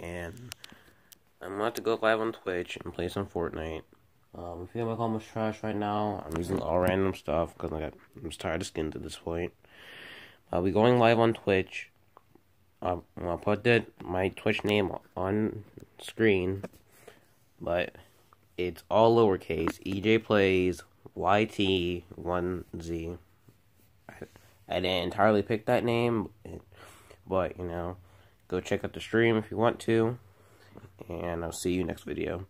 and I'm about to go live on Twitch and play some Fortnite. Um, if you like almost trash right now, I'm using all random stuff because I got I'm just tired of skins at this point. I'll be going live on Twitch. i am gonna put the, my Twitch name on screen, but it's all lowercase. EJ plays YT1Z. zi I didn't entirely pick that name, but you know. Go check out the stream if you want to. And I'll see you next video.